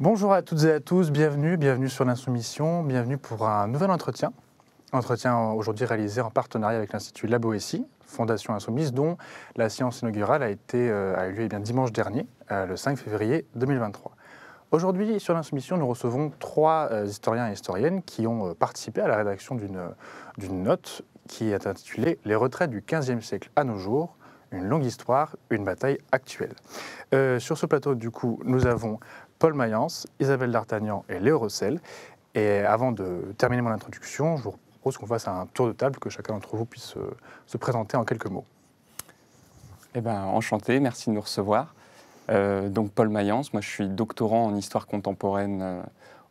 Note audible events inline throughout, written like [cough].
Bonjour à toutes et à tous, bienvenue, bienvenue sur l'Insoumission, bienvenue pour un nouvel entretien. Entretien aujourd'hui réalisé en partenariat avec l'Institut Laboétie, Fondation Insoumise, dont la séance inaugurale a, été, euh, eu lieu eh bien, dimanche dernier, euh, le 5 février 2023. Aujourd'hui, sur l'Insoumission, nous recevons trois euh, historiens et historiennes qui ont participé à la rédaction d'une note qui est intitulée Les retraites du 15e siècle à nos jours, une longue histoire, une bataille actuelle. sur ce plateau, du coup, nous avons Paul Mayence, Isabelle D'Artagnan et Léo Rossel. Et avant de terminer mon introduction, je vous propose qu'on fasse un tour de table, que chacun d'entre vous puisse euh, se présenter en quelques mots. Eh bien, enchanté, merci de nous recevoir. Euh, donc Paul Mayence, moi je suis doctorant en histoire contemporaine euh,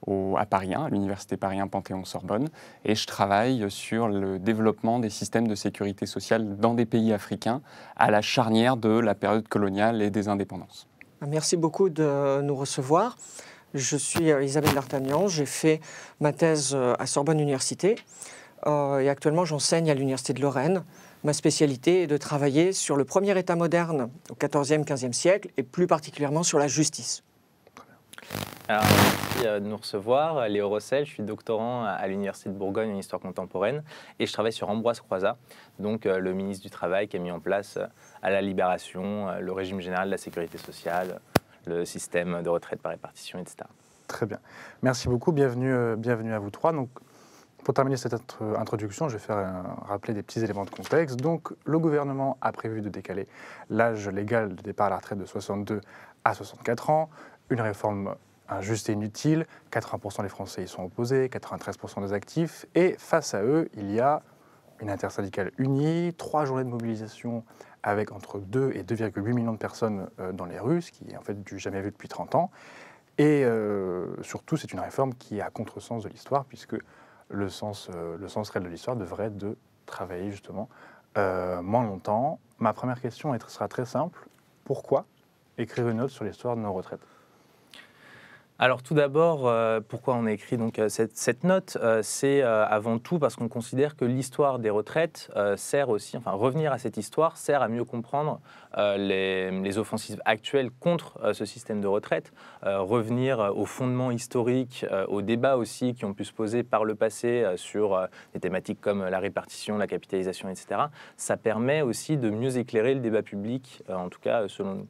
au, à Paris 1, à l'Université Paris 1 Panthéon-Sorbonne, et je travaille sur le développement des systèmes de sécurité sociale dans des pays africains à la charnière de la période coloniale et des indépendances. Ah, merci beaucoup de nous recevoir. Je suis euh, Isabelle D'Artagnan, j'ai fait ma thèse euh, à Sorbonne Université euh, et actuellement j'enseigne à l'Université de Lorraine. Ma spécialité est de travailler sur le premier État moderne au XIVe, XVe siècle et plus particulièrement sur la justice. Alors, merci euh, de nous recevoir. Léo Rossel, je suis doctorant à l'Université de Bourgogne en histoire contemporaine et je travaille sur Ambroise Croizat, donc euh, le ministre du Travail qui a mis en place euh, à la Libération le régime général de la sécurité sociale, le système de retraite par répartition, etc. Très bien. Merci beaucoup. Bienvenue, bienvenue à vous trois. Donc, pour terminer cette introduction, je vais faire rappeler des petits éléments de contexte. Donc, le gouvernement a prévu de décaler l'âge légal de départ à la retraite de 62 à 64 ans une réforme injuste et inutile. 80% des Français y sont opposés, 93% des actifs. Et face à eux, il y a une intersyndicale unie, trois journées de mobilisation avec entre 2 et 2,8 millions de personnes euh, dans les rues, ce qui est en fait du jamais vu depuis 30 ans. Et euh, surtout, c'est une réforme qui est à sens de l'histoire, puisque le sens, euh, le sens réel de l'histoire devrait de travailler justement moins longtemps. Ma première question sera très simple. Pourquoi écrire une note sur l'histoire de nos retraites alors tout d'abord, euh, pourquoi on a écrit euh, cette, note euh, C'est avant tout parce qu'on considère que l'histoire des retraites sert aussi, enfin revenir à cette histoire sert à mieux comprendre les, les, offensives actuelles contre ce système de retraite, revenir aux fondements historiques, aux débats aussi qui ont pu se poser par le passé sur des thématiques comme la répartition, la capitalisation, etc. Ça permet aussi de mieux éclairer le débat public, en tout cas selon nous.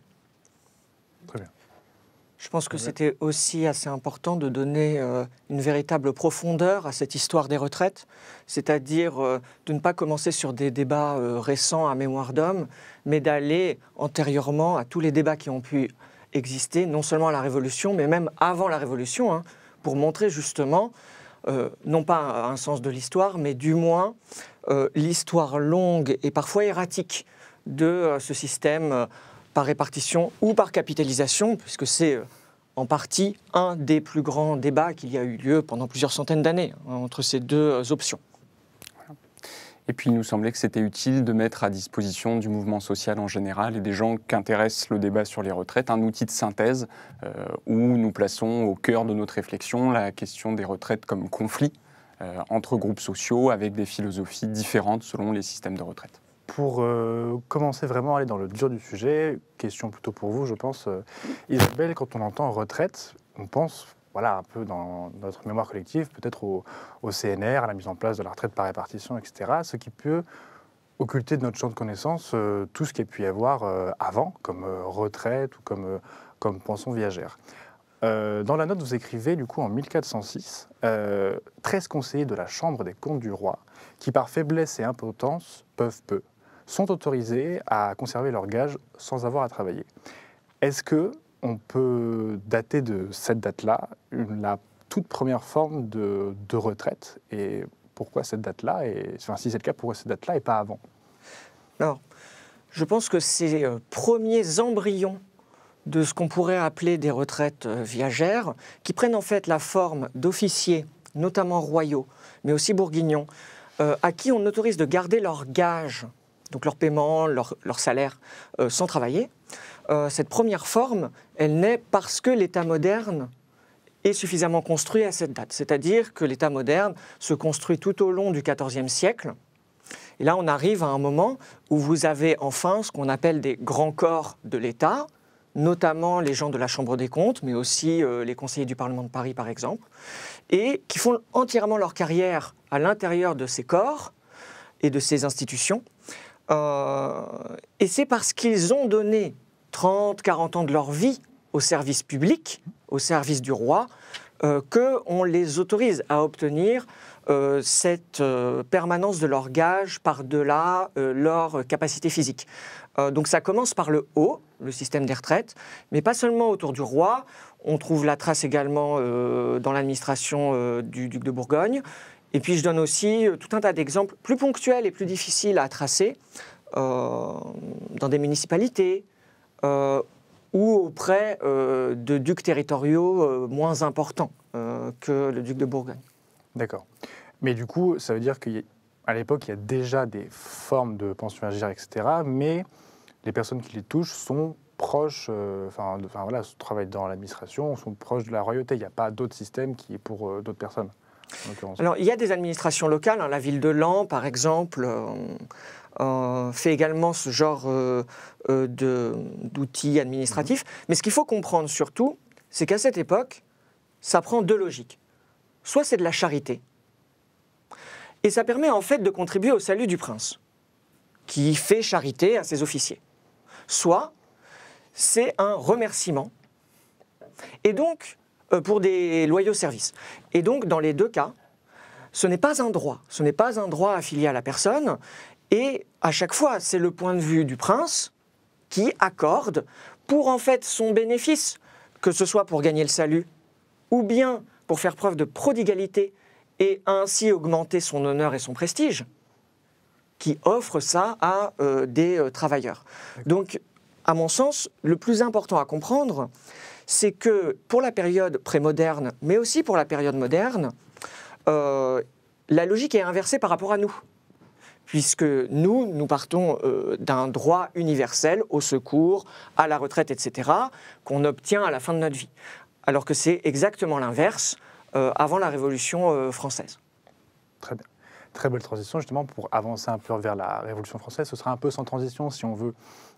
Très bien. Je pense que c'était aussi assez important de donner euh, une véritable profondeur à cette histoire des retraites, c'est-à-dire euh, de ne pas commencer sur des débats euh, récents à mémoire d'homme, mais d'aller antérieurement à tous les débats qui ont pu exister, non seulement à la Révolution, mais même avant la Révolution, hein, pour montrer justement, non pas un sens de l'histoire, mais du moins l'histoire longue et parfois erratique de ce système par répartition ou par capitalisation, puisque c'est euh, en partie un des plus grands débats qu'il y a eu lieu pendant plusieurs centaines d'années hein, entre ces deux euh, options. Et puis il nous semblait que c'était utile de mettre à disposition du mouvement social en général et des gens intéressent le débat sur les retraites un outil de synthèse euh, où nous plaçons au cœur de notre réflexion la question des retraites comme conflit entre groupes sociaux avec des philosophies différentes selon les systèmes de retraite pour euh, commencer vraiment à aller dans le dur du sujet, question plutôt pour vous, je pense, euh, Isabelle, quand on entend retraite, on pense, voilà, un peu dans notre mémoire collective, peut-être au, CNR, à la mise en place de la retraite par répartition, etc., ce qui peut occulter de notre champ de connaissance euh, tout ce qu'il y a pu y avoir avant, comme retraite ou comme, comme pension viagère. dans la note, vous écrivez, du coup, en 1406, 13 conseillers de la Chambre des comptes du roi, qui par faiblesse et impotence peuvent peu sont autorisés à conserver leur gage sans avoir à travailler. Est-ce que on peut dater de cette date-là la toute première forme de, retraite Et pourquoi cette date-là Et si c'est le cas, pourquoi cette date-là et pas avant Alors, je pense que ces euh, premiers embryons de ce qu'on pourrait appeler des retraites euh, viagères, qui prennent en fait la forme d'officiers, notamment royaux, mais aussi bourguignons, euh, à qui on autorise de garder leur gage donc leur paiement, leur, salaire, euh, sans travailler. Euh, cette première forme, elle naît parce que l'État moderne est suffisamment construit à cette date. C'est-à-dire que l'État moderne se construit tout au long du XIVe siècle. Et là, on arrive à un moment où vous avez enfin ce qu'on appelle des grands corps de l'État, notamment les gens de la Chambre des comptes, mais aussi euh, les conseillers du Parlement de Paris, par exemple, et qui font entièrement leur carrière à l'intérieur de ces corps et de ces institutions, euh, et c'est parce qu'ils ont donné 30, 40 ans de leur vie au service public, au service du roi, euh, qu'on les autorise à obtenir euh, cette permanence de leur gage par-delà leur capacité physique. donc ça commence par le haut, le système des retraites, mais pas seulement autour du roi. On trouve la trace également dans l'administration du duc de Bourgogne. Et puis je donne aussi euh, tout un tas d'exemples plus ponctuels et plus difficiles à tracer euh, dans des municipalités euh, ou auprès de ducs territoriaux moins importants que le duc de Bourgogne. D'accord. Mais du coup, ça veut dire qu'à l'époque, il y a déjà des formes de pension agir, etc. Mais les personnes qui les touchent sont proches, enfin euh, voilà, travaillent dans l'administration, sont proches de la royauté. Il n'y a pas d'autre système qui est pour d'autres personnes. Alors, il y a des administrations locales. Hein, la ville de Lan, par exemple, euh, euh, fait également ce genre euh, d'outils administratifs. Mm-hmm. Mais ce qu'il faut comprendre surtout, c'est qu'à cette époque, ça prend deux logiques. Soit c'est de la charité, et ça permet en fait de contribuer au salut du prince, qui fait charité à ses officiers. Soit c'est un remerciement, et donc euh, pour des loyaux services. Et donc, dans les deux cas, ce n'est pas un droit, ce n'est pas un droit affilié à la personne, et à chaque fois, c'est le point de vue du prince qui accorde pour en fait son bénéfice, que ce soit pour gagner le salut, ou bien pour faire preuve de prodigalité et ainsi augmenter son honneur et son prestige, qui offre ça à euh, des euh, travailleurs. Donc, à mon sens, le plus important à comprendre, c'est que pour la période prémoderne, mais aussi pour la période moderne, euh, la logique est inversée par rapport à nous. Puisque nous, nous partons euh, d'un droit universel au secours, à la retraite, etc., qu'on obtient à la fin de notre vie. Alors que c'est exactement l'inverse euh, avant la Révolution française. Très bien très belle transition justement pour avancer un peu vers la Révolution française. Ce sera un peu sans transition si on veut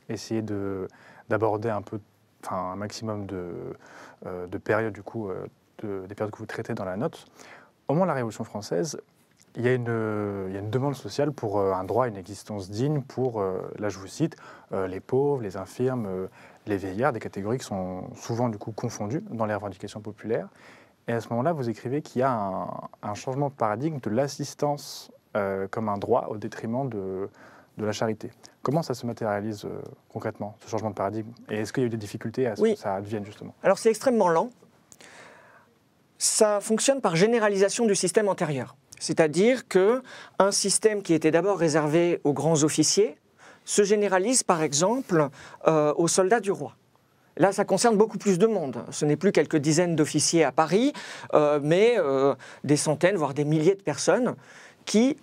essayer d'aborder un peu enfin un maximum euh, de, périodes du coup, euh, des périodes que vous traitez dans la note. Au moment de la Révolution française, il y, a une, une demande sociale pour euh, un droit à une existence digne pour, là je vous cite, les pauvres, les infirmes, les vieillards, des catégories qui sont souvent du coup confondues dans les revendications populaires. Et à ce moment-là, vous écrivez qu'il y a un, changement de paradigme de l'assistance comme un droit au détriment de, de la charité. Comment ça se matérialise euh, concrètement, ce changement de paradigme Et est-ce qu'il y a eu des difficultés à ce que ça advienne justement Alors c'est extrêmement lent. Ça fonctionne par généralisation du système antérieur. C'est-à-dire que un système qui était d'abord réservé aux grands officiers se généralise par exemple euh, aux soldats du roi. Là, ça concerne beaucoup plus de monde. Ce n'est plus quelques dizaines d'officiers à Paris, euh, mais des centaines, voire des milliers de personnes qui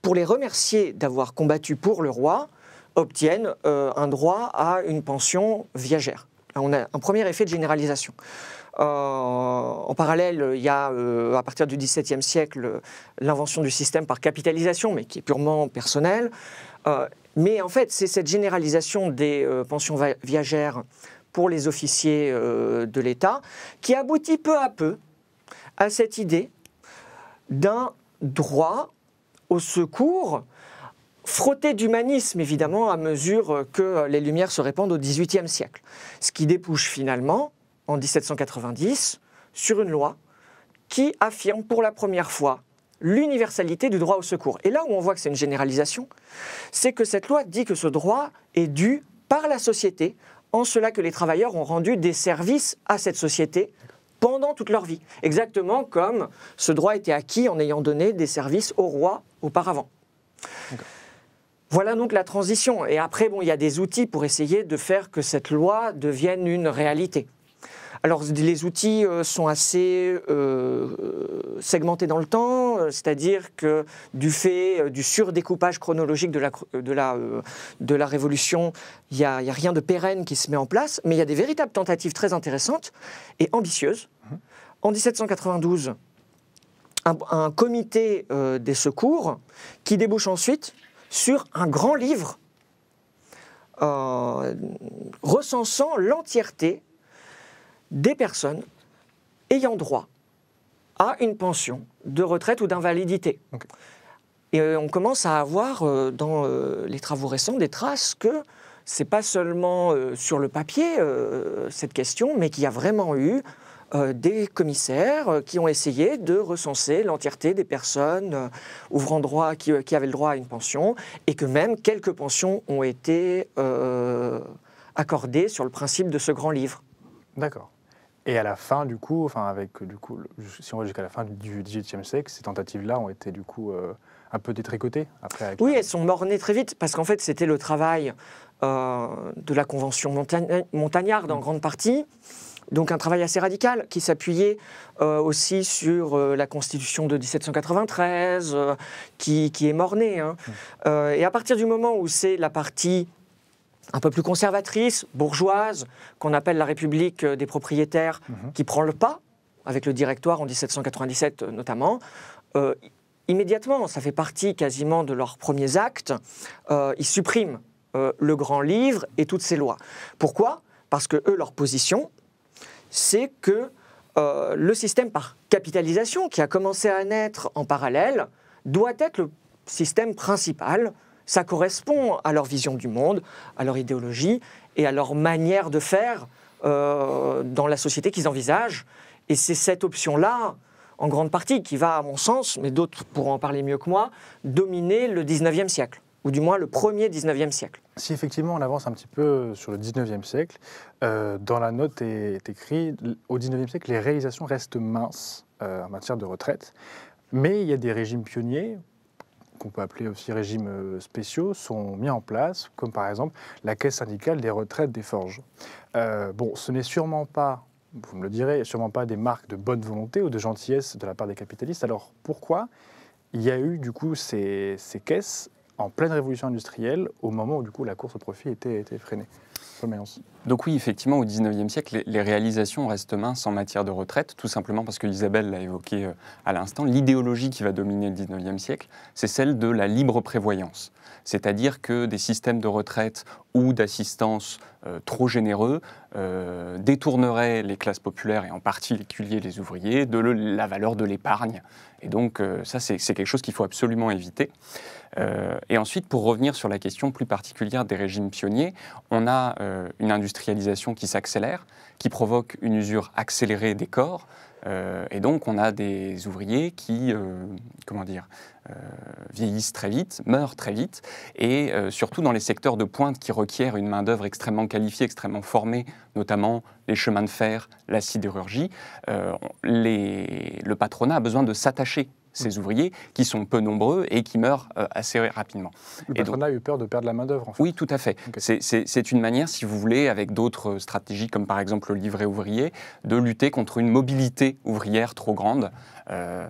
pour les remercier d'avoir combattu pour le roi, obtiennent euh, un droit à une pension viagère. on a un premier effet de généralisation. Euh, en parallèle, il y a euh, à partir du XVIIe siècle l'invention du système par capitalisation, mais qui est purement personnel. mais en fait, c'est cette généralisation des pensions viagères pour les officiers de l'État qui aboutit peu à peu à cette idée d'un droit au secours, frotté d'humanisme évidemment à mesure que les Lumières se répandent au XVIIIe siècle. Ce qui débouche finalement, en 1790, sur une loi qui affirme pour la première fois l'universalité du droit au secours. Et là où on voit que c'est une généralisation, c'est que cette loi dit que ce droit est dû par la société, en cela que les travailleurs ont rendu des services à cette société pendant toute leur vie, exactement comme ce droit était acquis en ayant donné des services au roi auparavant. Voilà donc la transition. Et après, bon, il y a des outils pour essayer de faire que cette loi devienne une réalité. Alors les outils euh, sont assez euh, segmentés dans le temps, euh, c'est-à-dire que du fait du surdécoupage chronologique de la, de la, de la Révolution, il n'y a, rien de pérenne qui se met en place, mais il y a des véritables tentatives très intéressantes et ambitieuses. Mmh. En 1792, un, comité des secours qui débouche ensuite sur un grand livre recensant l'entièreté des personnes ayant droit à une pension de retraite ou d'invalidité. Et euh, on commence à avoir euh, dans euh, les travaux récents des traces que c'est pas seulement sur le papier cette question, mais qu'il y a vraiment eu des commissaires qui ont essayé de recenser l'entièreté des personnes ouvrant droit, qui, avaient le droit à une pension, et que même quelques pensions ont été accordées sur le principe de ce grand livre. D'accord. Et à la fin, du coup, enfin avec du coup, si on va jusqu'à la fin du XVIIIe siècle, ces tentatives-là ont été du coup euh, un peu détricotées après. oui, elles sont mornées très vite parce qu'en fait, c'était le travail euh, de la Convention montagnarde en mm. grande partie. Donc un travail assez radical qui s'appuyait euh, aussi sur la Constitution de 1793, qui, est mornée. Hein. Mm. et à partir du moment où c'est la partie un peu plus conservatrice, bourgeoise, qu'on appelle la République des propriétaires, mhm. qui prend le pas, avec le directoire en 1797 notamment. Euh, immédiatement, ça fait partie quasiment de leurs premiers actes, euh, ils suppriment euh, le grand livre et toutes ces lois. Pourquoi Parce que eux, leur position, c'est que le système par capitalisation qui a commencé à naître en parallèle doit être le système principal ça correspond à leur vision du monde, à leur idéologie et à leur manière de faire euh, dans la société qu'ils envisagent. Et c'est cette option-là, en grande partie, qui va, à mon sens, mais d'autres pourront en parler mieux que moi, dominer le 19e siècle ou du moins le premier 19e siècle. Si effectivement on avance un petit peu sur le 19e siècle, euh, dans la note est, écrit au 19e siècle, les réalisations restent minces euh, en matière de retraite, mais il y a des régimes pionniers qu'on peut appeler aussi régimes euh, spéciaux, sont mis en place, comme par exemple la caisse syndicale des retraites des forges. Euh, bon, ce n'est sûrement pas vous me le direz, sûrement pas des marques de bonne volonté ou de gentillesse de la part des capitalistes. Alors pourquoi il y a eu du coup ces, caisses en pleine révolution industrielle au moment où du coup la course au profit était, était freinée donc oui, effectivement, au 19e siècle, les réalisations restent minces en matière de retraite, tout simplement parce que Isabelle l'a évoqué euh, à l'instant, l'idéologie qui va dominer le 19e siècle, c'est celle de la libre prévoyance. C'est-à-dire que des systèmes de retraite ou d'assistance euh, trop généreux euh, détournerait les classes populaires et en particulier les ouvriers de la valeur de l'épargne. Et donc euh, ça, c'est quelque chose qu'il faut absolument éviter. et ensuite, pour revenir sur la question plus particulière des régimes pionniers, on a une industrialisation qui s'accélère, qui provoque une usure accélérée des corps, euh, et donc, on a des ouvriers qui, euh, comment dire, euh, vieillissent très vite, meurent très vite, et surtout dans les secteurs de pointe qui requièrent une main-d'œuvre extrêmement qualifiée, extrêmement formée, notamment les chemins de fer, la sidérurgie, le patronat a besoin de s'attacher ces mm. ouvriers qui sont peu nombreux et qui meurent euh, assez rapidement. Le on a eu peur de perdre la main-d'œuvre, en fait. Oui, tout à fait. C'est une manière, si vous voulez, avec d'autres stratégies, comme par exemple le livret ouvrier, de lutter contre une mobilité ouvrière trop grande euh,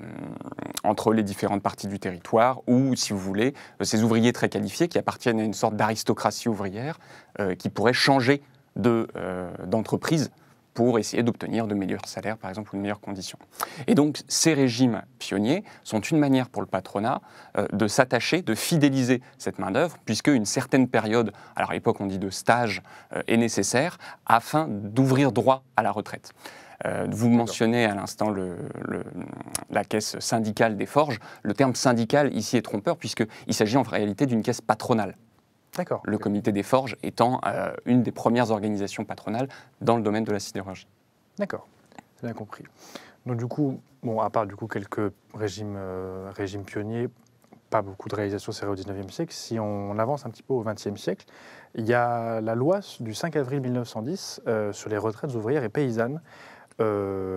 entre les différentes parties du territoire, ou, si vous voulez, euh, ces ouvriers très qualifiés qui appartiennent à une sorte d'aristocratie ouvrière qui pourrait changer d'entreprise pour essayer d'obtenir de meilleurs salaires, par exemple, ou de meilleures conditions. Et donc, ces régimes pionniers sont une manière pour le patronat euh, de s'attacher, de fidéliser cette main-d'œuvre, puisque une certaine période, alors à l'époque on dit de stage, euh, est nécessaire afin d'ouvrir droit à la retraite. Euh, vous mentionnez à l'instant la caisse syndicale des forges. Le terme syndical ici est trompeur puisqu'il s'agit en réalité d'une caisse patronale. Le comité des forges étant euh, une des premières organisations patronales dans le domaine de la sidérurgie. D'accord, bien compris. Donc du coup, bon, à part du coup quelques régimes, euh, régimes pionniers, pas beaucoup de réalisations serrées au 19e siècle. Si on avance un petit peu au 20e siècle, il y a la loi du 5 avril 1910 euh, sur les retraites ouvrières et paysannes,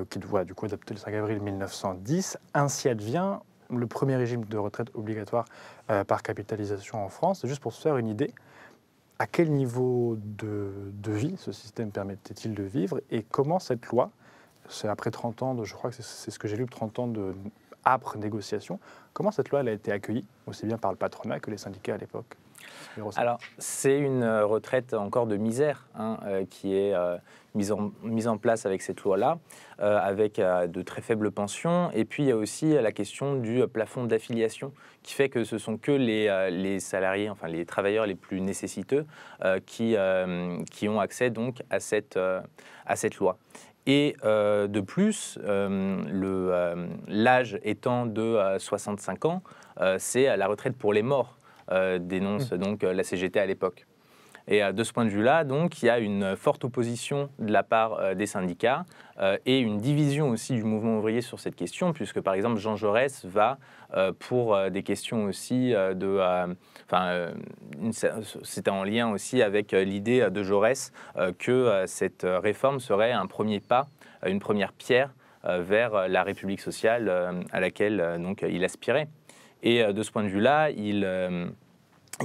qui doit du coup le 5 avril 1910. Ainsi advient le premier régime de retraite obligatoire euh, par capitalisation en France. Juste pour se faire une idée, à quel niveau de, vie ce système permettait-il de vivre et comment cette loi, c'est après 30 ans, de, je crois que c'est ce que j'ai lu, 30 ans de âpres négociation, Comment cette loi elle a été accueillie, aussi bien par le patronat que les syndicats à l'époque alors, c'est une euh, retraite encore de misère hein, euh, qui est euh, mise, en, mise, en, place avec cette loi-là, avec de très faibles pensions. Et puis, il y a aussi la question du plafond d'affiliation qui fait que ce sont que les, les, salariés, enfin les travailleurs les plus nécessiteux qui, qui ont accès donc à cette, à cette loi. Et euh, de plus, euh, euh, l'âge étant de 65 ans, c'est la retraite pour les morts, dénonce mmh. donc la CGT à l'époque. Et euh, de ce point de vue-là, donc, il y a une forte opposition de la part euh, des syndicats euh, et une division aussi du mouvement ouvrier sur cette question, puisque par exemple Jean Jaurès va pour des questions aussi de... Enfin, c'était en lien aussi avec l'idée de Jaurès que cette réforme serait un premier pas, une première pierre vers la République sociale à laquelle donc, il aspirait. Et de ce point de vue-là, il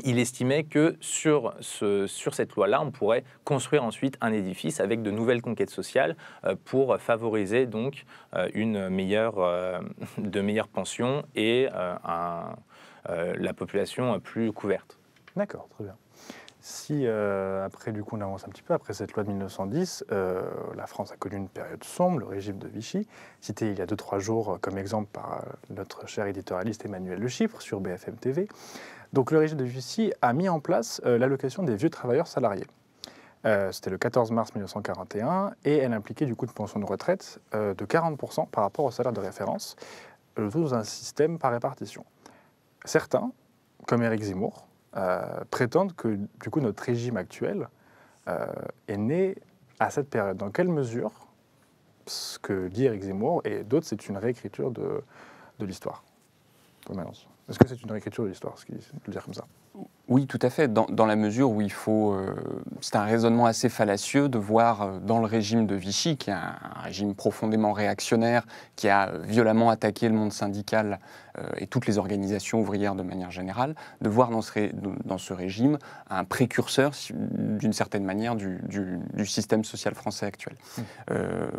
il estimait que sur, cette loi-là, on pourrait construire ensuite un édifice avec de nouvelles conquêtes sociales euh, pour favoriser donc euh, une meilleure, euh, de meilleures pensions et la population plus couverte. D'accord, très bien si, euh, après, du coup, on avance un petit peu, après cette loi de 1910, euh, la France a connu une période sombre, le régime de Vichy, cité il y a 2-3 jours euh, comme exemple par notre cher éditorialiste Emmanuel Le Chypre sur BFM TV. Donc, le régime de Vichy a mis en place l'allocation des vieux travailleurs salariés. C'était le 14 mars 1941 et elle impliquait du coup de pension de retraite de 40% par rapport au salaire de référence, sous un système par répartition. Certains, comme Éric Zemmour, euh, prétendent que du coup notre régime actuel euh, est né à cette période. Dans quelle mesure ce que dit Eric Zemmour et d'autres, c'est une réécriture de, l'histoire Est-ce que c'est une réécriture de l'histoire, ce qu'il le dire comme ça Oui, tout à fait, dans, la mesure où il faut... Euh, c'est un raisonnement assez fallacieux de voir dans le régime de Vichy, qui est un, régime profondément réactionnaire, qui a violemment attaqué le monde syndical euh, et toutes les organisations ouvrières de manière générale, de voir dans ce, régime un précurseur, d'une certaine manière, du, système social français actuel. Mmh. Euh,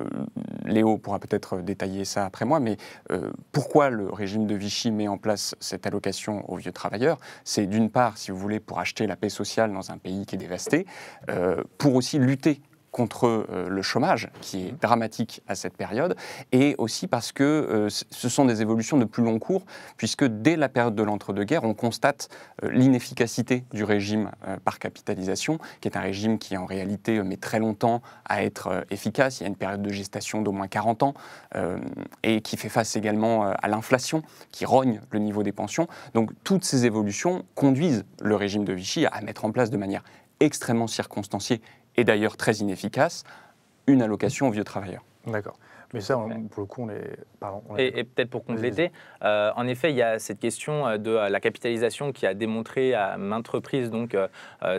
Léo pourra peut-être détailler ça après moi, mais euh, pourquoi le régime de Vichy met en place cette allocation aux vieux travailleurs C'est d'une part, si vous voulez, pour acheter la paix sociale dans un pays qui est dévasté, pour aussi lutter contre euh, le chômage, qui est mhm. dramatique à cette période, et aussi parce que euh, ce sont des évolutions de plus long cours, puisque dès la période de l'entre-deux-guerres, on constate euh, l'inefficacité du régime par capitalisation, qui est un régime qui en réalité met très longtemps à être efficace, il y a une période de gestation d'au moins 40 ans, et qui fait face également à l'inflation, qui rogne le niveau des pensions. Donc toutes ces évolutions conduisent le régime de Vichy à mettre en place de manière extrêmement circonstanciée et d'ailleurs très inefficace, une allocation aux vieux travailleurs. D'accord. Mais ça, pour le coup, on est. Et, peut-être pour compléter, euh, en effet, il y a cette question euh, de euh, la capitalisation qui a démontré à maintes reprises donc,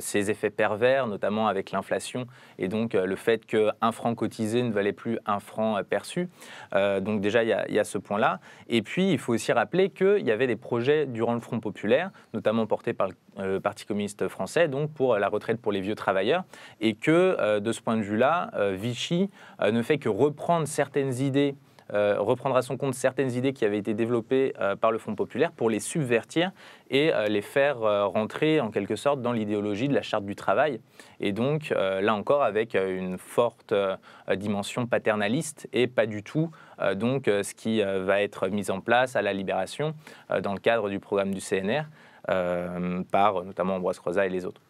ses effets pervers, notamment avec l'inflation et donc le fait qu'un franc cotisé ne valait plus un franc perçu. donc, déjà, il y a, ce point-là. Et puis, il faut aussi rappeler qu'il y avait des projets durant le Front populaire, notamment portés par le le euh, Parti communiste français, donc pour euh, la retraite pour les vieux travailleurs, et que euh, de ce point de vue-là, Vichy ne fait que reprendre certaines idées euh, reprendra son compte certaines idées qui avaient été développées euh, par le Fonds populaire pour les subvertir et euh, les faire rentrer en quelque sorte dans l'idéologie de la charte du travail. Et donc, là encore, avec une forte dimension paternaliste et pas du tout donc ce qui va être mis en place à la Libération dans le cadre du programme du CNR par notamment Ambroise Crozat et les autres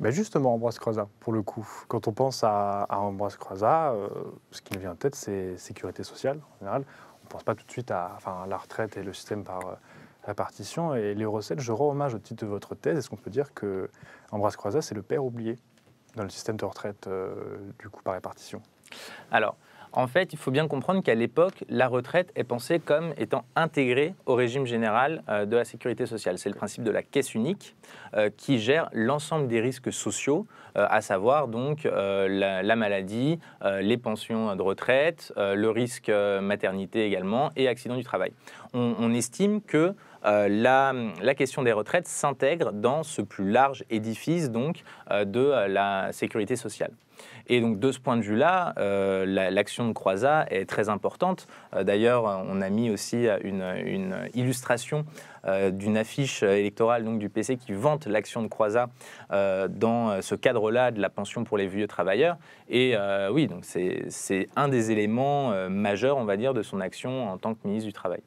ben justement, Ambroise Croizat, pour le coup. Quand on pense à, Ambroise Croizat, euh, ce qui nous vient en tête, c'est sécurité sociale, en général. On ne pense pas tout de suite à, enfin, la retraite et le système par euh, répartition. Et les recettes, je rends hommage au titre de votre thèse. Est-ce qu'on peut dire que Ambroise Croizat, c'est le père oublié dans le système de retraite, euh, du coup, par répartition Alors, en fait, il faut bien comprendre qu'à l'époque, la retraite est pensée comme étant intégrée au régime général euh, de la sécurité sociale. C'est le principe de la caisse unique euh, qui gère l'ensemble des risques sociaux, euh, à savoir donc la, maladie, les pensions de retraite, le risque maternité également et accident du travail. on estime que euh, la, question des retraites s'intègre dans ce plus large édifice donc, euh, de euh, la sécurité sociale. Et donc de ce point de vue-là, l'action de Croisa est très importante. D'ailleurs, on a mis aussi une, illustration d'une affiche électorale donc, du PC qui vante l'action de Croisa dans ce cadre-là de la pension pour les vieux travailleurs. Et oui, donc c'est un des éléments majeurs, on va dire, de son action en tant que ministre du Travail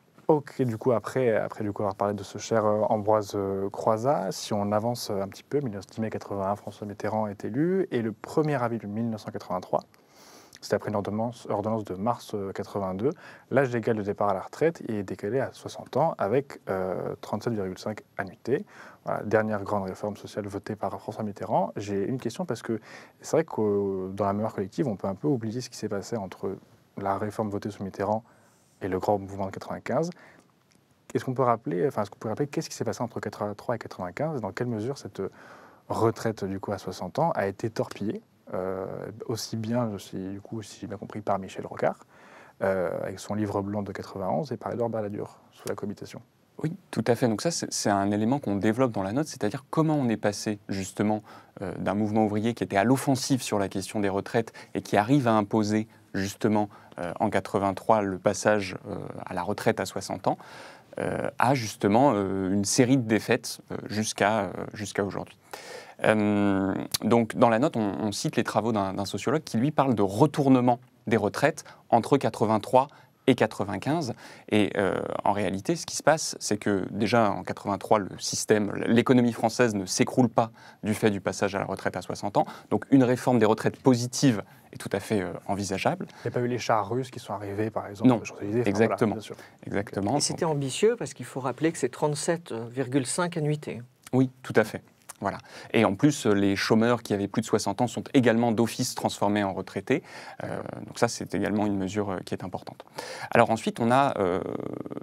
et du coup, après, après du coup, avoir parlé de ce cher euh, Ambroise euh, Croizat, si on avance euh, un petit peu, 1981, François Mitterrand est élu, et le 1er avril 1983, c'est après une ordonnance, de mars 82, l'âge légal de départ à la retraite est décalé à 60 ans avec 37,5 annuités. dernière grande réforme sociale votée par François Mitterrand. J'ai une question parce que c'est vrai que dans la mémoire collective, on peut un peu oublier ce qui s'est passé entre la réforme votée sous Mitterrand et le grand mouvement de 95. Est-ce qu'on peut rappeler, enfin, ce qu'on peut rappeler, qu'est-ce qui s'est passé entre 83 et 95 dans quelle mesure cette euh, retraite du coup à 60 ans a été torpillée, euh, aussi bien, si, du coup, si j'ai bien compris, par Michel Rocard, euh, avec son livre blanc de 91 et par Edouard Balladur sous la commutation Oui, tout à fait. Donc ça, c'est un élément qu'on développe dans la note, c'est-à-dire comment on est passé justement d'un mouvement ouvrier qui était à l'offensive sur la question des retraites et qui arrive à imposer justement euh, en 83 le passage euh, à la retraite à 60 ans, euh, a justement une série de défaites jusqu'à aujourd'hui. donc, dans la note, on, cite les travaux d'un sociologue qui, lui, parle de retournement des retraites entre 83 et 95. Et euh, en réalité, ce qui se passe, c'est que déjà en 83, le système, l'économie française ne s'écroule pas du fait du passage à la retraite à 60 ans. Donc une réforme des retraites positive est tout à fait euh, envisageable. Il n'y a pas eu les chars russes qui sont arrivés, par exemple Non, exactement. exactement. Et c'était ambitieux parce qu'il faut rappeler que c'est 37,5 annuités. Oui, tout à fait. Voilà. Et en plus, euh, les chômeurs qui avaient plus de 60 ans sont également d'office transformés en retraités. Euh, donc ça, c'est également une mesure euh, qui est importante. Alors ensuite, on a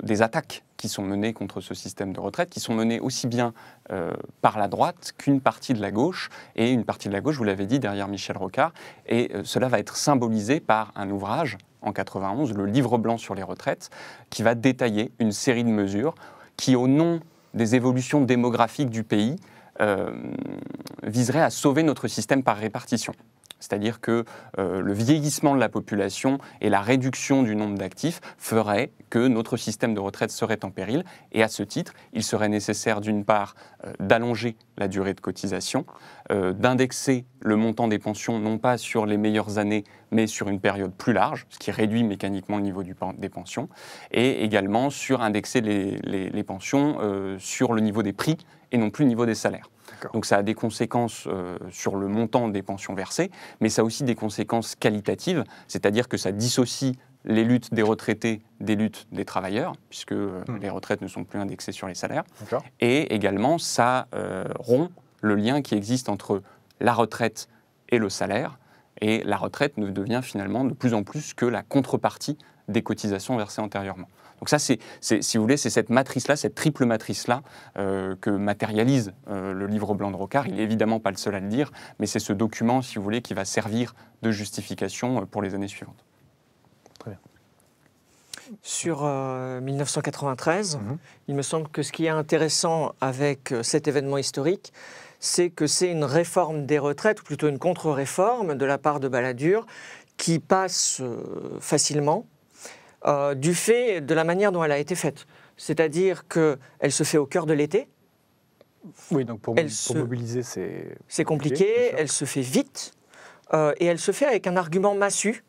des attaques qui sont menées contre ce système de retraite, qui sont menées aussi bien par la droite qu'une partie de la gauche, et une partie de la gauche, vous l'avez dit, derrière Michel Rocard, et cela va être symbolisé par un ouvrage en 91, le livre blanc sur les retraites, qui va détailler une série de mesures qui, au nom des évolutions démographiques du pays, euh, viserait à sauver notre système par répartition. C'est-à-dire que euh, le vieillissement de la population et la réduction du nombre d'actifs feraient que notre système de retraite serait en péril. Et à ce titre, il serait nécessaire d'une part euh, d'allonger la durée de cotisation, d'indexer le montant des pensions non pas sur les meilleures années, mais sur une période plus large, ce qui réduit mécaniquement le niveau des pensions, et également sur indexer les pensions sur le niveau des prix et non plus au niveau des salaires. Donc ça a des conséquences euh, sur le montant des pensions versées, mais ça a aussi des conséquences qualitatives, c'est-à-dire que ça dissocie les luttes des retraités des luttes des travailleurs, puisque euh, mmh. les retraites ne sont plus indexées sur les salaires. Et également, ça euh, rompt le lien qui existe entre la retraite et le salaire, et la retraite ne devient finalement de plus en plus que la contrepartie des cotisations versées antérieurement. Donc ça, c'est, si vous voulez, c'est cette matrice-là, cette triple matrice-là euh, que matérialise euh, le livre blanc de Rocard. Il n'est évidemment pas le seul à le dire, mais c'est ce document, si vous voulez, qui va servir de justification euh, pour les années suivantes. Très bien. Sur 1993, mhm. il me semble que ce qui est intéressant avec cet événement historique, c'est que c'est une réforme des retraites, ou plutôt une contre-réforme de la part de Balladur, qui passe euh, facilement euh, du fait de la manière dont elle a été faite. C'est-à-dire qu'elle se fait au cœur de l'été. Oui, donc pour, mobiliser, c'est. C'est compliqué, elle se fait vite, euh, et elle se fait avec un argument massu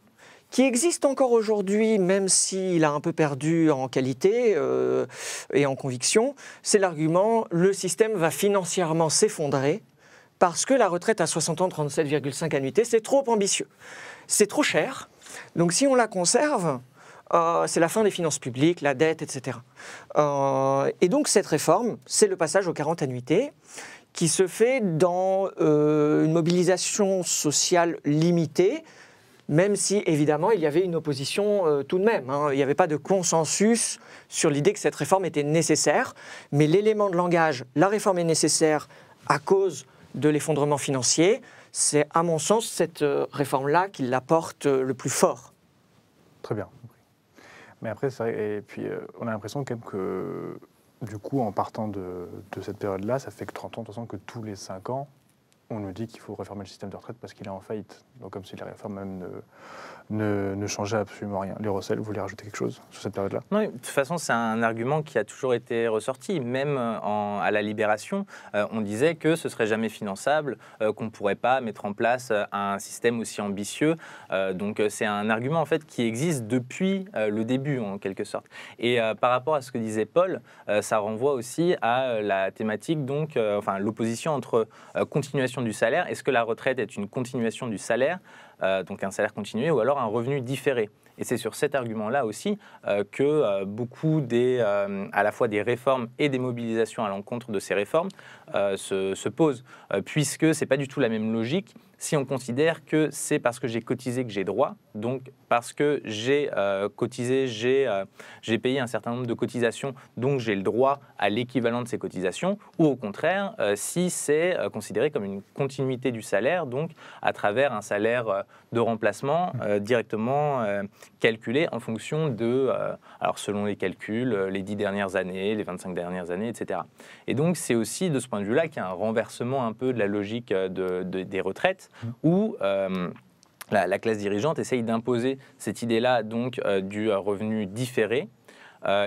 qui existe encore aujourd'hui, même s'il a un peu perdu en qualité euh, et en conviction, c'est l'argument le système va financièrement s'effondrer parce que la retraite à 60 ans, 37,5 annuités, c'est trop ambitieux. C'est trop cher. Donc si on la conserve, euh, c'est la fin des finances publiques, la dette, etc. Euh, et donc cette réforme, c'est le passage aux 40 annuités qui se fait dans une mobilisation sociale limitée, même si évidemment il y avait une opposition euh, tout de même. Hein. Il n'y avait pas de consensus sur l'idée que cette réforme était nécessaire, mais l'élément de langage, la réforme est nécessaire à cause de l'effondrement financier, c'est à mon sens cette euh, réforme-là qui l'apporte euh, le plus fort. Très bien. Mais après, et puis on a l'impression quand même que du coup, en partant de, cette période-là, ça fait que 30 ans, de que tous les 5 ans, on nous dit qu'il faut réformer le système de retraite parce qu'il est en faillite. Donc comme si les réformes ne, ne, changeaient absolument rien. Les Rossel, vous voulez rajouter quelque chose sur cette période-là Non, de toute façon, c'est un argument qui a toujours été ressorti. Même euh, à la Libération, euh, on disait que ce serait jamais finançable, euh, qu'on ne pourrait pas mettre en place un système aussi ambitieux. donc c'est un argument en fait qui existe depuis le début en quelque sorte. Et par rapport à ce que disait Paul, ça renvoie aussi à la thématique donc, enfin l'opposition entre continuation du salaire. Est-ce que la retraite est une continuation du salaire, euh, donc un salaire continué, ou alors un revenu différé et c'est sur cet argument-là aussi euh, que euh, beaucoup des, à la fois des réformes et des mobilisations à l'encontre de ces réformes se, se, posent, puisque ce n'est pas du tout la même logique si on considère que c'est parce que j'ai cotisé que j'ai droit, donc parce que j'ai euh, cotisé, euh, j'ai payé un certain nombre de cotisations, donc j'ai le droit à l'équivalent de ces cotisations, ou au contraire, euh, si c'est considéré comme une continuité du salaire, donc à travers un salaire de remplacement directement calculé en fonction de, alors selon les calculs, les 10 dernières années, les 25 dernières années, etc. Et donc c'est aussi de ce point de vue-là qu'il y a un renversement un peu de la logique des retraites où euh, la, classe dirigeante essaye d'imposer cette idée-là donc euh, du euh, revenu différé,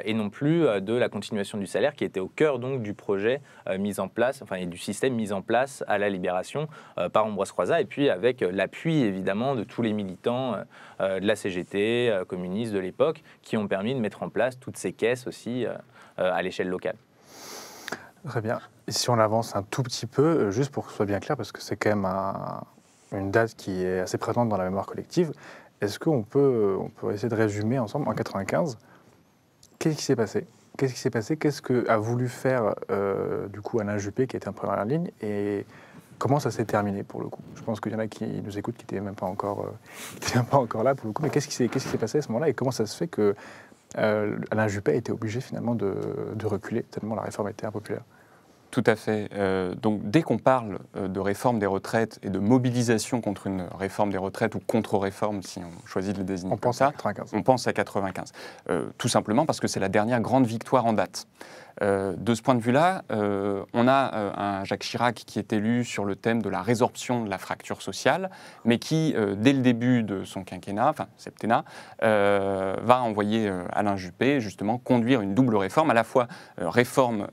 et non plus de la continuation du salaire qui était au cœur donc du projet mis en place, enfin et du système mis en place à la libération par Ambroise Croizat et puis avec l'appui évidemment de tous les militants de la CGT communiste de l'époque qui ont permis de mettre en place toutes ces caisses aussi à l'échelle locale. Très bien. si on avance un tout petit peu, euh, juste pour que ce soit bien clair, parce que c'est quand même une date qui est assez présente dans la mémoire collective, est-ce qu'on peut, on peut essayer de résumer ensemble en 1995, Qu'est-ce qui s'est passé Qu'est-ce qui s'est passé Qu'est-ce que voulu faire euh, du coup Alain Juppé, qui était en première ligne, et comment ça s'est terminé pour le coup Je pense qu'il y en a qui nous écoutent, qui n'étaient même pas encore, euh, [laughs] pas encore là pour le coup. Mais qu'est-ce qui s'est passé à ce moment-là et comment ça se fait que euh, Alain Juppé était obligé finalement de, reculer, tellement la réforme était impopulaire. Tout à fait. Euh, donc dès qu'on parle euh, de réforme des retraites et de mobilisation contre une réforme des retraites ou contre-réforme, si on choisit de le désigner on pense à 95. on pense à 95. tout simplement parce que c'est la dernière grande victoire en date. Euh, de ce point de vue-là, euh, on a euh, un Jacques Chirac qui est élu sur le thème de la résorption de la fracture sociale, mais qui, dès le début de son quinquennat, enfin septennat, va envoyer Alain Juppé justement conduire une double réforme, à la fois réforme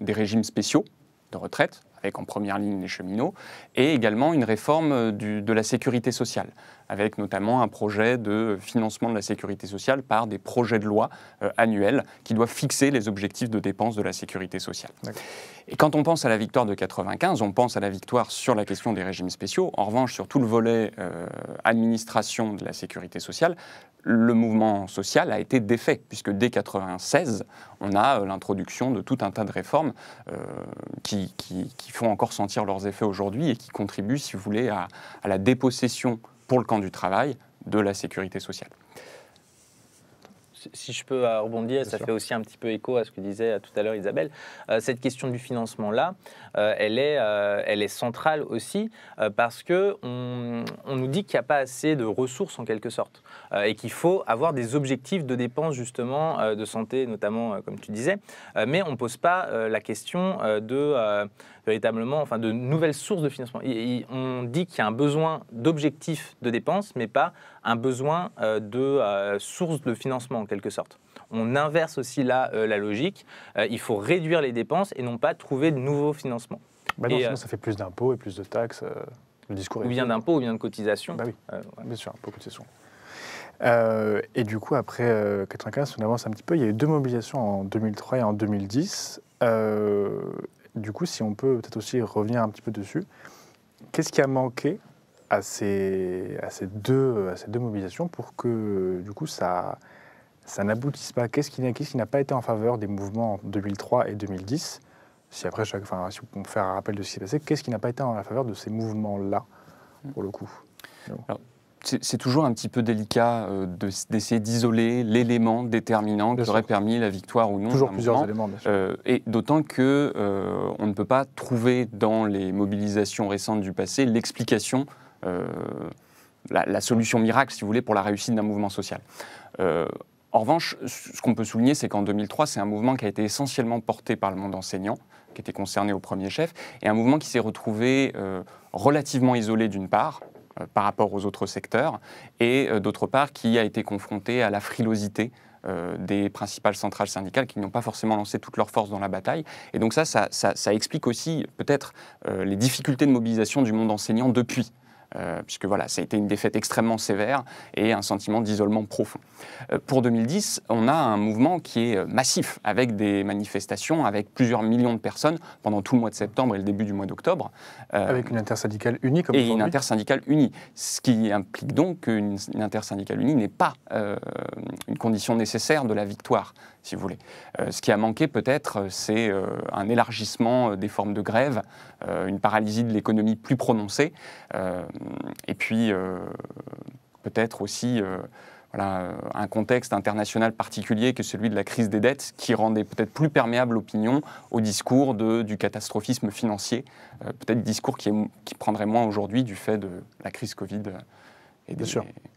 des régimes spéciaux de retraite, avec en première ligne les cheminots, et également une réforme euh, de la sécurité sociale, avec notamment un projet de financement de la sécurité sociale par des projets de loi euh, annuels qui doivent fixer les objectifs de dépenses de la sécurité sociale. Et quand on pense à la victoire de 1995, on pense à la victoire sur la question des régimes spéciaux. En revanche, sur tout le volet euh, administration de la sécurité sociale, le mouvement social a été défait, puisque dès 1996, on a euh, l'introduction de tout un tas de réformes euh, qui, font encore sentir leurs effets aujourd'hui et qui contribuent, si vous voulez, à la dépossession pour le camp du travail de la sécurité sociale si je peux rebondir, ça fait aussi un petit peu écho à ce que disait tout à l'heure Isabelle. Euh, cette question du financement-là, euh, elle, est, euh, elle est centrale aussi parce qu'on on nous dit qu'il n'y a pas assez de ressources en quelque sorte et qu'il faut avoir des objectifs de dépenses justement de santé, notamment comme tu disais, mais on ne pose pas la question de véritablement, enfin de nouvelles sources de financement. on dit qu'il y a un besoin d'objectifs de dépenses, mais pas un besoin euh, de source euh, sources de financement en quelque sorte. On inverse aussi là euh, la logique. il faut réduire les dépenses et non pas trouver de nouveaux financements. Bah ça fait plus d'impôts et plus de taxes. Le discours. Ou bien d'impôts, ou bien de cotisations. Bah oui, bien sûr, impôts, cotisations. et du coup, après 1995, on avance un petit peu, il y a eu deux mobilisations en 2003 et en 2010. Euh, du coup, si on peut peut-être aussi revenir un petit peu dessus, qu'est-ce qui a manqué à ces, deux, mobilisations pour que du coup ça, n'aboutisse pas Qu'est-ce qui, n'a pas été en faveur des mouvements en 2003 et 2010 Si après, si on peut faire un rappel de ce qui s'est passé, qu'est-ce qui n'a pas été en faveur de ces mouvements-là, pour le coup mmh c'est toujours un petit peu délicat euh, d'essayer d'isoler l'élément déterminant qui aurait permis la victoire ou non. Toujours plusieurs éléments, euh, et d'autant que euh, on ne peut pas trouver dans les mobilisations récentes du passé l'explication, la, la, solution miracle, si vous voulez, pour la réussite d'un mouvement social. en revanche, ce qu'on peut souligner, c'est qu'en 2003, c'est un mouvement qui a été essentiellement porté par le monde enseignant, qui était concerné au premier chef, et un mouvement qui s'est retrouvé relativement isolé d'une part, euh, par rapport aux autres secteurs, et euh, d'autre part qui a été confronté à la frilosité euh, des principales centrales syndicales qui n'ont pas forcément lancé toutes leurs forces dans la bataille. Et donc ça, ça, explique aussi peut-être les difficultés de mobilisation du monde enseignant depuis euh, puisque voilà, ça a été une défaite extrêmement sévère et un sentiment d'isolement profond. Euh, pour 2010, on a un mouvement qui est euh, massif, avec des manifestations, avec plusieurs millions de personnes pendant tout le mois de septembre et le début du mois d'octobre. avec une intersyndicale unie, comme Et une intersyndicale unie, ce qui implique donc qu'une intersyndicale unie n'est pas une condition nécessaire de la victoire si vous voulez. Euh, ce qui a manqué peut-être, euh, c'est euh, un élargissement des formes de grève, une paralysie de l'économie plus prononcée, et puis peut-être aussi un contexte international particulier que celui de la crise des dettes, qui rendait peut-être plus perméable l'opinion au discours du catastrophisme financier, peut-être discours qui, prendrait moins aujourd'hui du fait de la crise Covid et,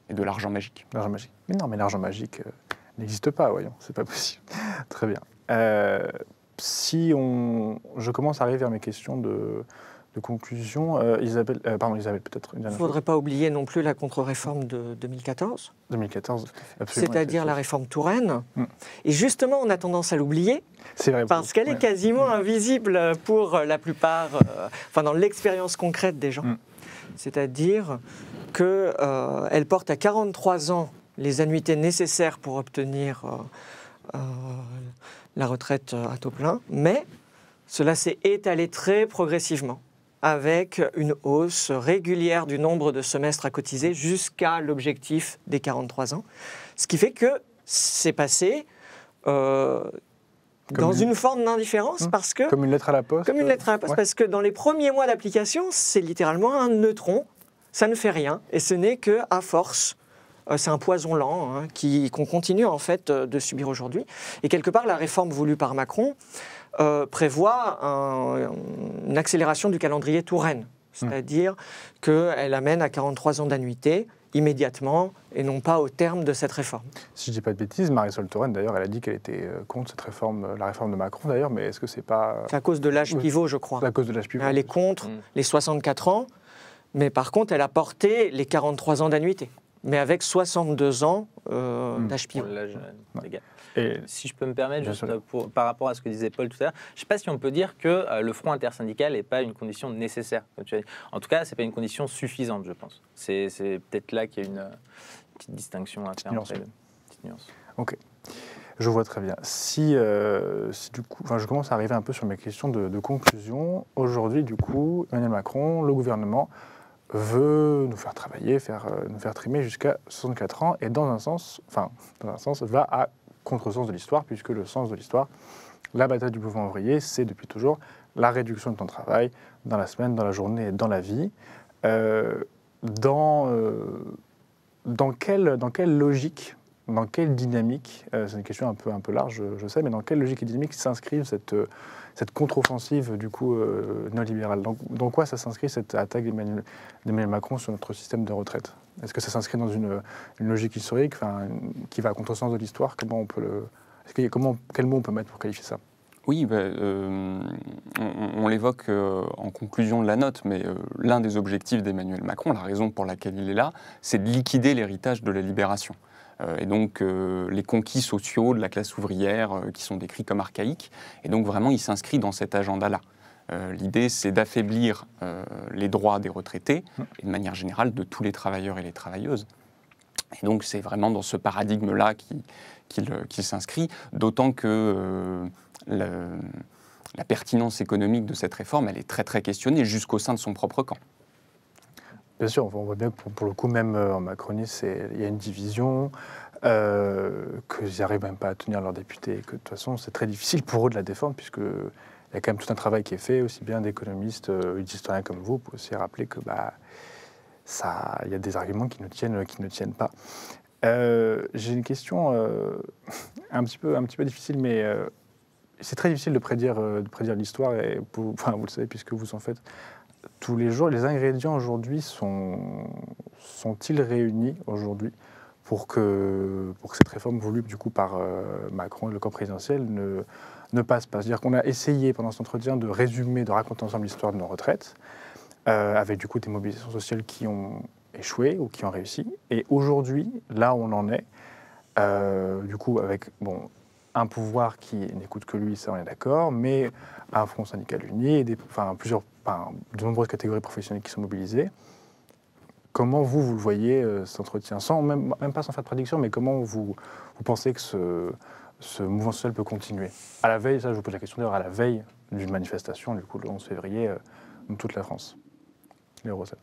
et de l'argent magique. L'argent magique. non, mais l'argent magique, n'existe pas, voyons, c'est pas [laughs] possible. Très bien. Euh, si on, je commence à arriver à mes questions de, de conclusion, euh, Isabelle, euh, pardon, Isabelle peut-être. Il ne faudrait pas oublier non plus la contre-réforme de 2014. 2014, absolument. C'est-à-dire la réforme Touraine. Mm. Et justement, on a tendance à l'oublier. C'est Parce qu'elle est quasiment mm. invisible pour la plupart, enfin dans l'expérience concrète des gens. Mm. C'est-à-dire qu'elle porte à 43 ans les annuités nécessaires pour obtenir euh, euh, la retraite euh, à taux plein, mais cela s'est étalé très progressivement avec une hausse régulière du nombre de semestres à cotiser jusqu'à l'objectif des 43 ans. Ce qui fait que c'est passé dans une, forme d'indifférence mmh. parce que... Comme une lettre à la poste. Comme une lettre à la poste, parce que dans les premiers mois d'application, c'est littéralement un neutron, ça ne fait rien, et ce n'est qu'à force euh, c'est un poison lent hein, qui, qu'on continue en fait euh, de subir aujourd'hui. Et quelque part, la réforme voulue par Macron euh, prévoit une accélération du calendrier Touraine, mmh. c'est-à-dire qu'elle amène à 43 ans d'annuité immédiatement et non pas au terme de cette réforme. Si je ne dis pas de bêtises, Marisol Touraine, d'ailleurs, elle a dit qu'elle était contre cette réforme, la réforme de Macron, d'ailleurs, mais est-ce que c'est pas... C'est à cause de l'âge pivot, je crois. à cause de l'âge pivot. Elle est contre mmh. les 64 ans, mais par contre, elle a porté les 43 ans d'annuité mais avec 62 ans d'âge euh, hmm. oh si je peux me permettre, juste par rapport à ce que disait Paul tout à l'heure, je ne sais pas si on peut dire que euh, le front intersyndical n'est pas une condition nécessaire. En tout cas, ce n'est pas une condition suffisante, je pense. C'est peut-être là qu'il y a une petite distinction à petite nuance. Ok. Je vois très bien. Euh, si, du coup, enfin, je commence à arriver un peu sur mes questions de, de conclusion. Aujourd'hui, du coup, Emmanuel Macron, le gouvernement, veut nous faire travailler, euh, nous faire trimer jusqu'à 64 ans, et dans un sens, enfin, dans un sens, va à contre-sens de l'histoire, puisque le sens de l'histoire, la bataille du mouvement ouvrier, c'est depuis toujours la réduction de ton travail dans la semaine, dans la journée dans la vie. Euh, dans, euh, dans, quelle, dans quelle logique, dans quelle dynamique, c'est une question un peu, un peu large, je, je sais, mais dans quelle logique et dynamique s'inscrivent cette cette contre-offensive du coup euh, néolibérale. Dans, quoi ça s'inscrit cette attaque d'Emmanuel, Macron sur notre système de retraite Est-ce que ça s'inscrit dans une, logique historique qui va à contre-sens de l'histoire Comment on peut le... quel mot on peut mettre pour qualifier ça oui, bah, euh, on, l'évoque euh, en conclusion de la note, mais euh, l'un des objectifs d'Emmanuel Macron, la raison pour laquelle il est là, c'est de liquider l'héritage de la libération. Euh, et donc euh, les conquis sociaux de la classe ouvrière euh, qui sont décrits comme archaïques. Et donc vraiment, il s'inscrit dans cet agenda-là. l'idée, c'est d'affaiblir les droits des retraités, et de manière générale de tous les travailleurs et les travailleuses. Et donc, c'est vraiment dans ce paradigme-là qu'il s'inscrit, d'autant que la pertinence économique de cette réforme, elle est très très questionnée jusqu'au sein de son propre camp. Bien sûr, on voit bien que pour, le coup, même euh, en Macronie, il y a une division, euh, qu'ils n'arrivent même pas à tenir leurs députés, que de toute façon, c'est très difficile pour eux de la défendre, puisque il y a quand même tout un travail qui est fait, aussi bien d'économistes, euh, d'historiens comme vous, pour aussi rappeler que bah, ça, il y a des arguments qui ne tiennent, qui ne tiennent pas. Euh, j'ai une question euh, un, petit peu, un petit peu difficile, mais c'est très difficile de prédire, prédire l'histoire, et vous le savez puisque vous en faites tous les jours. Les ingrédients aujourd'hui sont, sont-ils réunis aujourd'hui pour que, pour cette réforme voulue du coup par euh, Macron et le camp présidentiel ne, ne passe pas C'est-à-dire qu'on a essayé pendant cet entretien de résumer, de raconter ensemble l'histoire de nos retraites, euh, avec du coup des mobilisations sociales qui ont échoué ou qui ont réussi. Et aujourd'hui, là où on en est, euh, du coup avec bon, un pouvoir qui n'écoute que lui, ça on est d'accord, mais un front syndical uni enfin, plusieurs, de nombreuses catégories professionnelles qui sont mobilisées. Comment vous, vous le voyez, euh, cet entretien sans, même, pas sans faire de prédiction, mais comment vous, pensez que ce, mouvement social peut continuer À la veille, ça je vous pose la question d'ailleurs, à la veille d'une manifestation, du coup, le 11 février, euh, dans toute la France. Les recettes.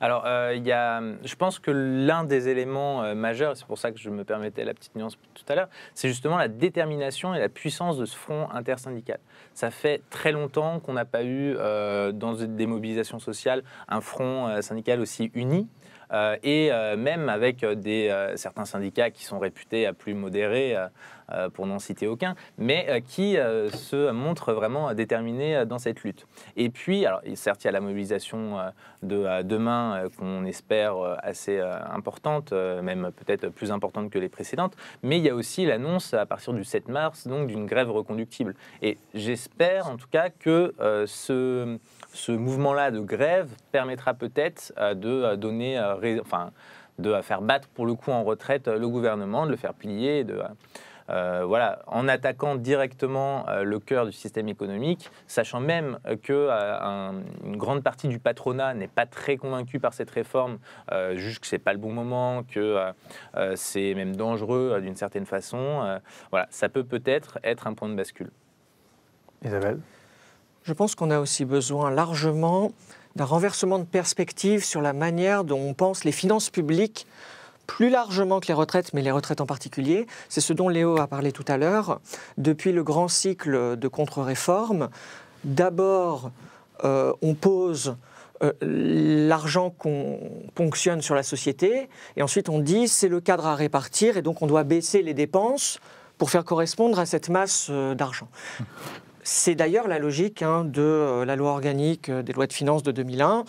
Alors, euh, je pense que l'un des éléments euh, majeurs, c'est pour ça que je me permettais la petite nuance tout à l'heure, c'est justement la détermination et la puissance de ce front intersyndical. Ça fait très longtemps qu'on n'a pas eu, euh, dans des mobilisations sociales, un front syndical aussi uni euh, et euh, même avec euh, des, certains syndicats qui sont réputés à plus modérés, pour n'en citer aucun, mais qui se montrent vraiment déterminés dans cette lutte. Et puis, alors, certes, il y a la mobilisation de demain qu'on espère assez importante, même peut-être plus importante que les précédentes, mais il y a aussi l'annonce à partir du 7 mars donc d'une grève reconductible. Et j'espère en tout cas que ce ce mouvement-là de grève permettra peut-être euh, de euh, donner, euh, enfin, de faire battre pour le coup en retraite le gouvernement, de le faire plier, de voilà, en attaquant directement le cœur du système économique, sachant même qu'une une grande partie du patronat n'est pas très convaincu par cette réforme, juste que c'est pas le bon moment, que c'est même dangereux d'une certaine façon. voilà, ça peut peut-être être un point de bascule. Isabelle je pense qu'on a aussi besoin largement d'un renversement de perspective sur la manière dont on pense les finances publiques plus largement que les retraites, mais les retraites en particulier. C'est ce dont Léo a parlé tout à l'heure. Depuis le grand cycle de contre-réforme, d'abord, euh, on pose euh, l'argent qu'on ponctionne sur la société, et ensuite on dit c'est le cadre à répartir, et donc on doit baisser les dépenses pour faire correspondre à cette masse euh, d'argent. C'est d'ailleurs la logique hein, de euh, la loi organique euh, des lois de finances de 2001,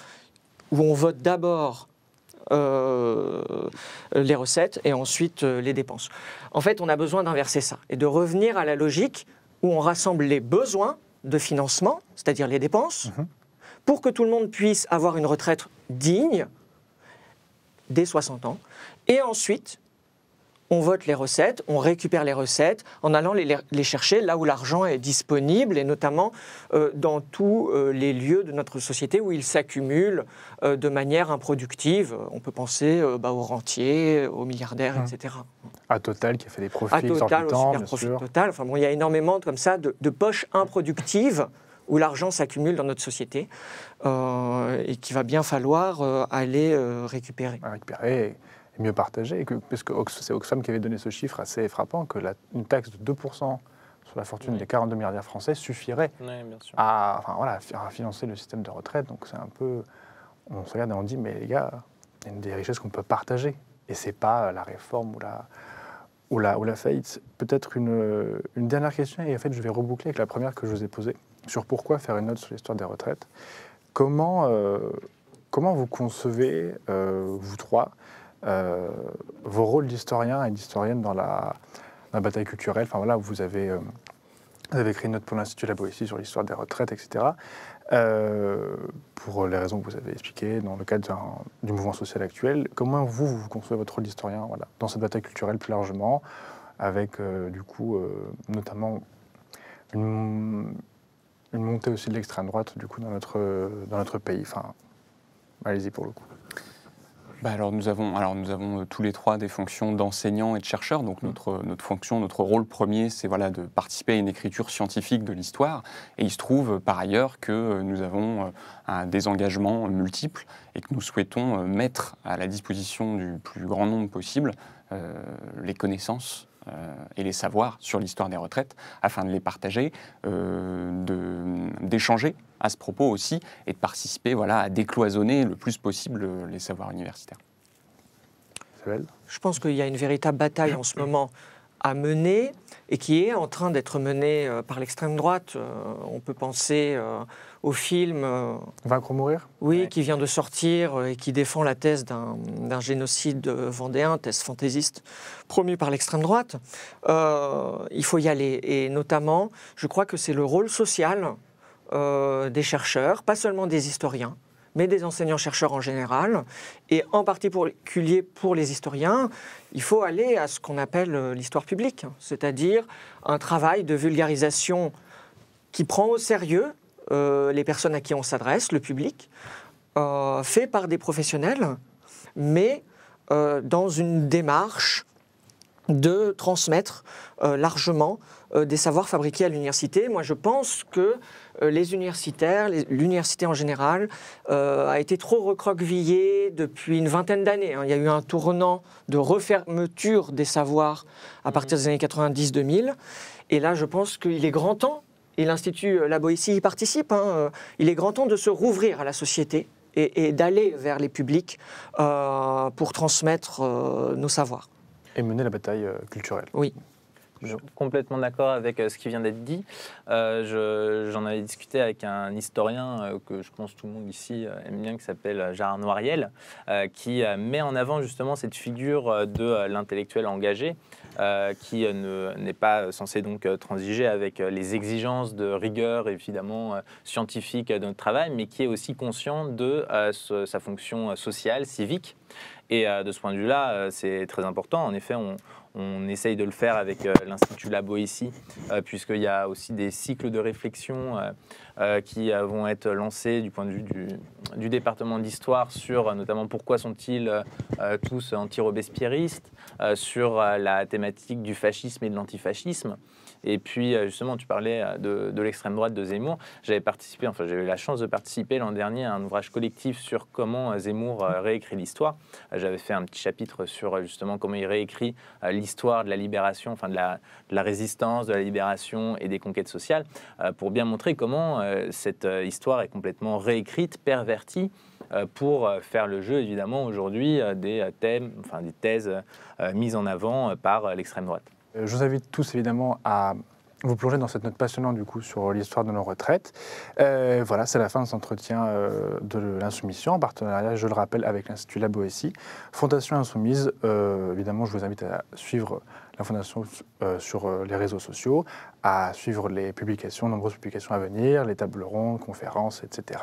où on vote d'abord euh, les recettes et ensuite les dépenses. En fait, on a besoin d'inverser ça et de revenir à la logique où on rassemble les besoins de financement, c'est-à-dire les dépenses, mhm. pour que tout le monde puisse avoir une retraite digne dès 60 ans, et ensuite on vote les recettes, on récupère les recettes en allant les, chercher là où l'argent est disponible et notamment euh, dans tous euh, les lieux de notre société où il s'accumule euh, de manière improductive. On peut penser bah, aux rentiers, aux milliardaires, mmh. etc. À Total qui a fait des profits à Total, exorbitants, Total. Enfin bon, il y a énormément comme ça de, poches improductives où l'argent s'accumule dans notre société et qu'il va bien falloir aller récupérer. récupérer mieux partager Et que, parce que c'est Oxfam qui avait donné ce chiffre assez frappant, que une taxe de 2% sur la fortune des 42 milliardaires français suffirait à, financer le système de retraite. Donc c'est un peu. On se regarde et on dit, mais les gars, il y a des richesses qu'on peut partager. Et c'est pas la réforme ou la, ou la, la faillite. Peut-être une, une, dernière question, et en fait, je vais reboucler avec la première que je vous ai posée, sur pourquoi faire une note sur l'histoire des retraites. Comment, euh, comment vous concevez, euh, vous trois, euh, vos rôles d'historien et d'historienne dans la, la, bataille culturelle. Enfin voilà, vous avez, euh, avez écrit une note pour l'Institut de la Boétie sur l'histoire des retraites, etc. Euh, pour les raisons que vous avez expliquées dans le cadre du mouvement social actuel. Comment vous, vous concevez votre rôle d'historien voilà, dans cette bataille culturelle plus largement, avec du coup notamment une, une, montée aussi de l'extrême droite du coup dans notre, dans notre pays. Enfin, allez-y pour le coup. Bah, nous avons, euh, tous les trois des fonctions d'enseignants et de chercheurs. Donc mmh. notre, euh, notre rôle premier, c'est voilà de participer à une écriture scientifique de l'histoire. Et il se trouve euh, par ailleurs que nous avons un engagements multiple et que nous souhaitons mettre à la disposition du plus grand nombre possible les connaissances et les savoirs sur l'histoire des retraites afin de les partager, d'échanger à ce propos aussi et de participer voilà, à décloisonner le plus possible les savoirs universitaires. Je pense qu'il y a une véritable bataille en ce moment à mener et qui est en train d'être menée euh, par l'extrême droite. Euh, on peut penser euh, au film Vaincre ou mourir Oui, qui vient de sortir et qui défend la thèse d'un génocide vendéen, thèse fantaisiste promue par l'extrême droite. il faut y aller et notamment, je crois que c'est le rôle social euh, des chercheurs, pas seulement des historiens, mais des enseignants-chercheurs en général, et en particulier pour les historiens, il faut aller à ce qu'on appelle euh, l'histoire publique, c'est-à-dire un travail de vulgarisation qui prend au sérieux euh, les personnes à qui on s'adresse, le public, fait par des professionnels, mais dans une démarche de transmettre largement euh, des savoirs fabriqués à l'université. Moi, je pense que euh, les universitaires, l'université en général, euh, a été trop recroquevillée depuis une vingtaine d'années. Hein. Il y a eu un tournant de refermeture des savoirs à mmh. partir des années 90-2000. Et là, je pense qu'il est grand temps, et l'Institut La Boétie y participe, hein, il est grand temps de se rouvrir à la société et, d'aller vers les publics pour transmettre nos savoirs. Et mener la bataille culturelle. Oui je suis complètement d'accord avec euh, ce qui vient d'être dit. Euh, j'en avais discuté avec un historien euh, que je pense tout le monde ici aime bien, qui s'appelle Gérard Noiriel, qui met en avant justement cette figure de l'intellectuel engagé, qui n'est pas censé donc transiger avec les exigences de rigueur, évidemment, scientifique de notre travail, mais qui est aussi conscient de sa fonction sociale, civique. Et de ce point de vue-là, c'est très important. En effet, on, on essaye de le faire avec euh, l'Institut Labo ici, euh, puisqu'il y a aussi des cycles de réflexion euh, qui vont être lancés du point de vue du, département d'histoire sur notamment pourquoi sont-ils tous anti-robespierristes, sur la thématique du fascisme et de l'antifascisme. Et puis, euh, justement, tu parlais euh, de, l'extrême droite de Zemmour. J'avais participé, enfin, j'ai eu la chance de participer l'an dernier à un ouvrage collectif sur comment euh, Zemmour réécrit l'histoire. J'avais fait un petit chapitre sur justement comment il réécrit l'histoire de la libération, enfin, de la, résistance, de la libération et des conquêtes sociales, pour bien montrer comment cette histoire est complètement réécrite, pervertie pour faire le jeu, évidemment, aujourd'hui, des thèmes, enfin des thèses mises en avant par l'extrême droite. Euh, je vous invite tous évidemment à vous plonger dans cette note passionnante du coup sur l'histoire de nos retraites. Euh, voilà, c'est la fin de cet entretien euh, de l'Insoumission en partenariat, je le rappelle, avec l'Institut La Boétie, Fondation Insoumise. évidemment, je vous invite à suivre la Fondation sur les réseaux sociaux, à suivre les publications, nombreuses publications à venir, les tables rondes, conférences, etc.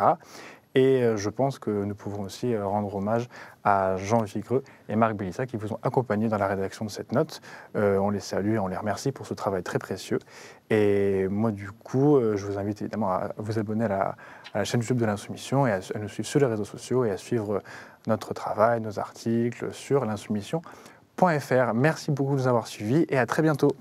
Et euh, je pense que nous pouvons aussi euh, rendre hommage à Jean Vigreux et Marc Bélissa qui vous ont accompagnés dans la rédaction de cette note. Euh, on les salue et on les remercie pour ce travail très précieux. Et moi, du coup, je vous invite évidemment à vous abonner à la, chaîne YouTube de l'Insoumission et à, à, nous suivre sur les réseaux sociaux et à suivre notre travail, nos articles sur l'insoumission.fr. Merci beaucoup de nous avoir suivis et à très bientôt.